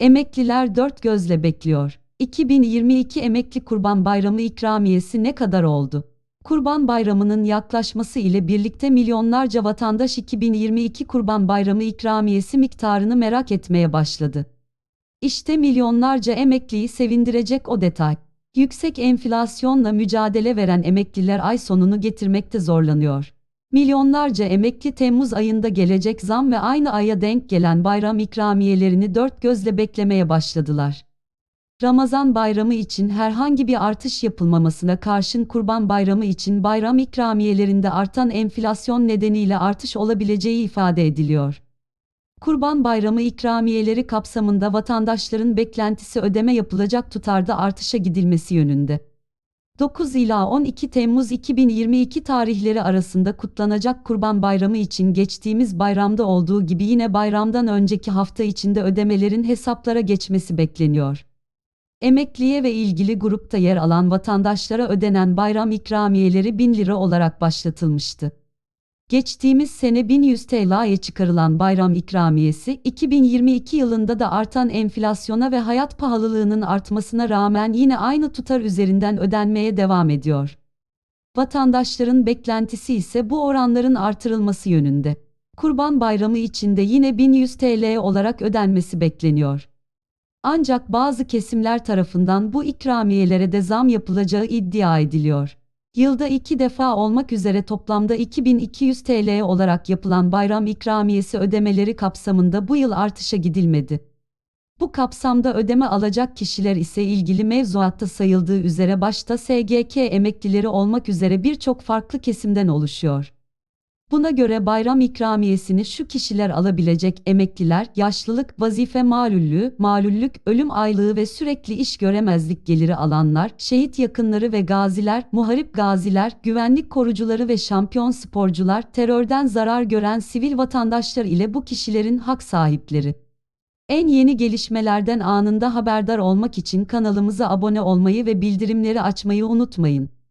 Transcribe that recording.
Emekliler dört gözle bekliyor. 2022 Emekli Kurban Bayramı ikramiyesi ne kadar oldu? Kurban Bayramı'nın yaklaşması ile birlikte milyonlarca vatandaş 2022 Kurban Bayramı ikramiyesi miktarını merak etmeye başladı. İşte milyonlarca emekliyi sevindirecek o detay. Yüksek enflasyonla mücadele veren emekliler ay sonunu getirmekte zorlanıyor. Milyonlarca emekli Temmuz ayında gelecek zam ve aynı aya denk gelen bayram ikramiyelerini dört gözle beklemeye başladılar. Ramazan bayramı için herhangi bir artış yapılmamasına karşın Kurban Bayramı için bayram ikramiyelerinde artan enflasyon nedeniyle artış olabileceği ifade ediliyor. Kurban Bayramı ikramiyeleri kapsamında vatandaşların beklentisi ödeme yapılacak tutarda artışa gidilmesi yönünde. 9 ila 12 Temmuz 2022 tarihleri arasında kutlanacak Kurban Bayramı için geçtiğimiz bayramda olduğu gibi yine bayramdan önceki hafta içinde ödemelerin hesaplara geçmesi bekleniyor. Emekliye ve ilgili grupta yer alan vatandaşlara ödenen bayram ikramiyeleri 1000 lira olarak başlatılmıştı. Geçtiğimiz sene 1100 TL'ye çıkarılan bayram ikramiyesi 2022 yılında da artan enflasyona ve hayat pahalılığının artmasına rağmen yine aynı tutar üzerinden ödenmeye devam ediyor. Vatandaşların beklentisi ise bu oranların artırılması yönünde. Kurban Bayramı içinde yine 1100 TL olarak ödenmesi bekleniyor. Ancak bazı kesimler tarafından bu ikramiyelere de zam yapılacağı iddia ediliyor. Yılda iki defa olmak üzere toplamda 2200 TL olarak yapılan bayram ikramiyesi ödemeleri kapsamında bu yıl artışa gidilmedi. Bu kapsamda ödeme alacak kişiler ise ilgili mevzuatta sayıldığı üzere başta SGK emeklileri olmak üzere birçok farklı kesimden oluşuyor. Buna göre bayram ikramiyesini şu kişiler alabilecek emekliler, yaşlılık, vazife malullüğü, malüllük, ölüm aylığı ve sürekli iş göremezlik geliri alanlar, şehit yakınları ve gaziler, muharip gaziler, güvenlik korucuları ve şampiyon sporcular, terörden zarar gören sivil vatandaşlar ile bu kişilerin hak sahipleri. En yeni gelişmelerden anında haberdar olmak için kanalımıza abone olmayı ve bildirimleri açmayı unutmayın.